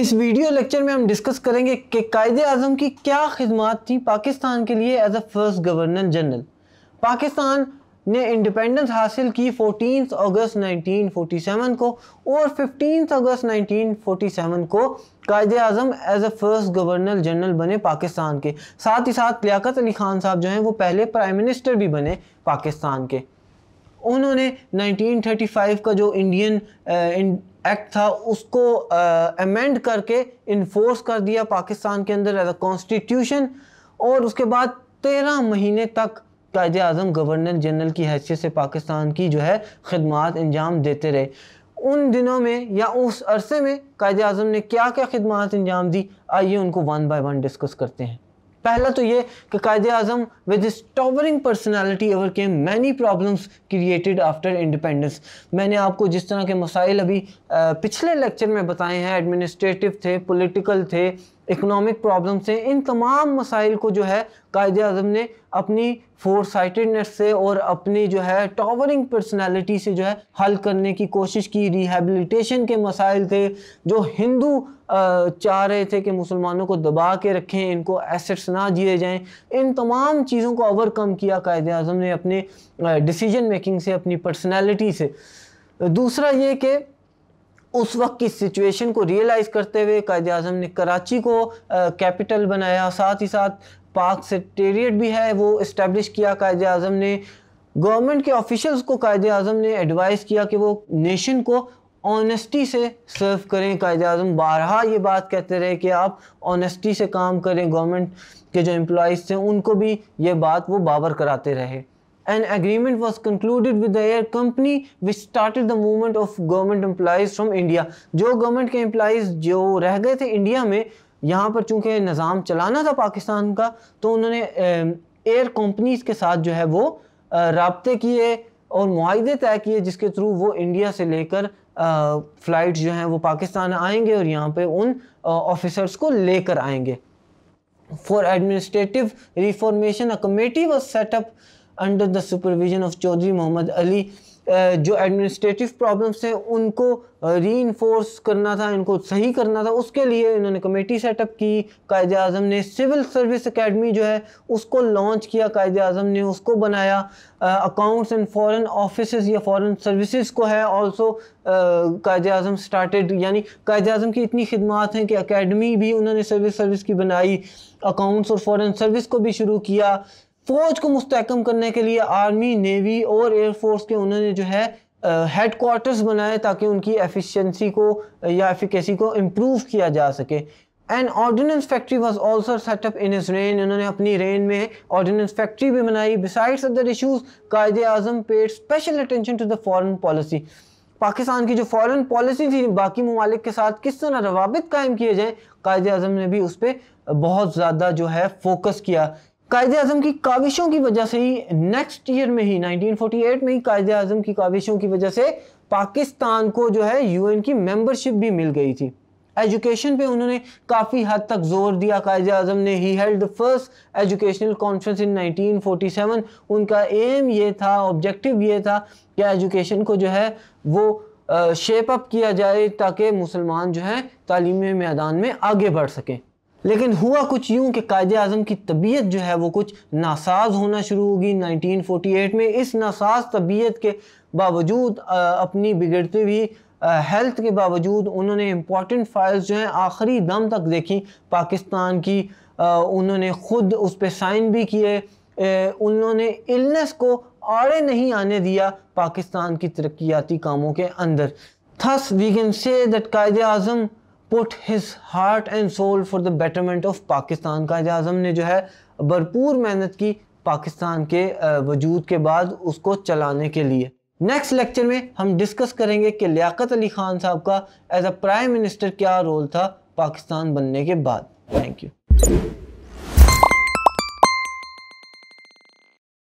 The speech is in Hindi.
इस वीडियो लेक्चर में हम डिस्कस करेंगे कि कायदे आजम की क्या खदमात थी पाकिस्तान के लिए as a first governor general Pakistan ने इंडिपेंडेंस हासिल की 14 अगस्त 1947 को और 15 अगस्त 1947 को Quaid Azam as a first governor general बने पाकिस्तान के साथ ही साथ लियाकत अली खान साहब जो हैं वो पहले प्राइम मिनिस्टर भी बने पाकिस्तान के उन्होंने 1935 का जो इंडियन एक्ट था उसको अमेंड करके इन्फोर्स कर दिया पाकिस्तान के अंदर एज अ कॉन्स्टिट्यूशन और उसके बाद तेरह महीने तक कायद अजम गवर्नर जनरल की हैसियत से पाकिस्तान की जो है खदमात अंजाम देते रहे उन दिनों में या उस अरसे में कायद अजम ने क्या क्या खदमात अंजाम दी आइए उनको वन बाई वन डिस्कस करते हैं पहला तो ये कि कायद Azam with his towering personality overcame many problems created after independence मैंने आपको जिस तरह के मसाइल अभी पिछले लेक्चर में बताए हैं एडमिनिस्ट्रेटिव थे पोलिटिकल थे इकनॉमिक प्रॉब्लम से इन तमाम मसाइल को जो है कायद अजम ने अपनी फोर साइटेडनेस से और अपनी जो है टावरिंग पर्सनैलिटी से जो है हल करने की कोशिश की रिहेबलीटेशन के मसाइल थे जो हिंदू चाह रहे थे कि मुसलमानों को दबा के रखें इनको एसेट्स ना दिए जाएं इन तमाम चीज़ों को ओवरकम किया कायद अजम ने अपने डिसीजन मेकिंग से अपनी पर्सनैलिटी से दूसरा ये कि उस वक्त की सिचुएशन को रियलाइज़ करते हुए कायद अजम ने कराची को कैपिटल बनाया साथ ही साथ पाक सेक्रेटेरिएट भी है वो इस्टेब्लिश किया कायद अजम ने गवर्नमेंट के ऑफिशल्स को कायद अजम ने एडवाइस किया कि वो नेशन को ऑनेस्टी से सर्व करें कायद अजम बारहा ये बात कहते रहे कि आप ऑनेस्टी से काम करें गवर्नमेंट के जो एम्प्लॉज़ थे उनको भी ये बात वो बाबर कराते रहे an agreement was concluded with the air company which started the movement of government employees from India जो government के employees जो रह गए थे इंडिया में यहाँ पर चूँकि निज़ाम चलाना था पाकिस्तान का तो उन्होंने एयर कंपनीज के साथ जो है वो रबते किए और माहे तय किए जिसके थ्रू वो इंडिया से लेकर फ़्लाइट जो हैं वो पाकिस्तान आएंगे और यहाँ पे उन ऑफिसर्स को लेकर आएंगे for administrative reformation a committee was set up under the supervision of Chaudhry Mohammad Ali जो एडमिनिस्ट्रेटिव प्रॉब्लम्स हैं उनको री uh, करना था इनको सही करना था उसके लिए इन्होंने कमेटी सेटअप की कायद अजम ने सिविल सर्विस एकेडमी जो है उसको लॉन्च किया कायद अजम ने उसको बनाया अकाउंट्स एंड फॉरेन ऑफिस या फॉरेन सर्विसेज को है ऑल्सो कायद अजम स्टार्टेड यानी कायद अजम की इतनी खिदमत हैं कि अकेडमी भी उन्होंने सिविल सर्विस की बनाई अकाउंट्स और फॉरन सर्विस को भी शुरू किया फौज को मुस्तकम करने के लिए आर्मी नेवी और एयरफोर्स के उन्होंने जो है हेड क्वार्टर्स बनाए ताकि उनकी एफिशिएंसी को या एफिकेसी को इम्प्रूव किया जा सके and ordinance factory was also set up in इज रेन इन्होंने अपनी रेन में ऑर्डिनेंस फैक्ट्री भी बनाई besides other issues Quaid Azam paid special attention to the foreign policy Pakistan की जो फॉरन पॉलिसी थी बाकी ममालिक के साथ किस तरह रवाबित कायम किए जाएँ कायद अजम ने भी उस पर बहुत ज़्यादा जो है फोकस किया कायद अजम की काविशों की वजह से ही नेक्स्ट ईयर में ही 1948 में ही कायद अजम की काविशों की वजह से पाकिस्तान को जो है यूएन की मेंबरशिप भी मिल गई थी एजुकेशन पे उन्होंने काफ़ी हद तक जोर दिया कायद अजम ने he held first educational conference in 1947 उनका एम ये था ऑब्जेक्टिव ये था कि एजुकेशन को जो है वो शेप अप किया जाए ताकि मुसलमान जो है तालीमी मैदान में आगे बढ़ सकें लेकिन हुआ कुछ यूं कि कायद अजम की तबीयत जो है वो कुछ नासाज होना शुरू होगी 1948 में इस नासाज तबीयत के बावजूद अपनी बिगड़ती हुई हेल्थ के बावजूद उन्होंने इम्पॉर्टेंट फाइल्स जो हैं आखिरी दम तक देखी पाकिस्तान की आ, उन्होंने ख़ुद उस पर साइन भी किए उन्होंने इलनेस को आड़े नहीं आने दिया पाकिस्तान की तरक्याती कामों के अंदर thus we can say that Quaid Azam put his heart and soul for the betterment of Pakistan का आजम ने जो है भरपूर मेहनत की पाकिस्तान के वजूद के बाद उसको चलाने के लिए नेक्स्ट लेक्चर में हम डिस्कस करेंगे कि लियाकत अली खान साहब का एज अ प्राइम मिनिस्टर क्या रोल था पाकिस्तान बनने के बाद थैंक यू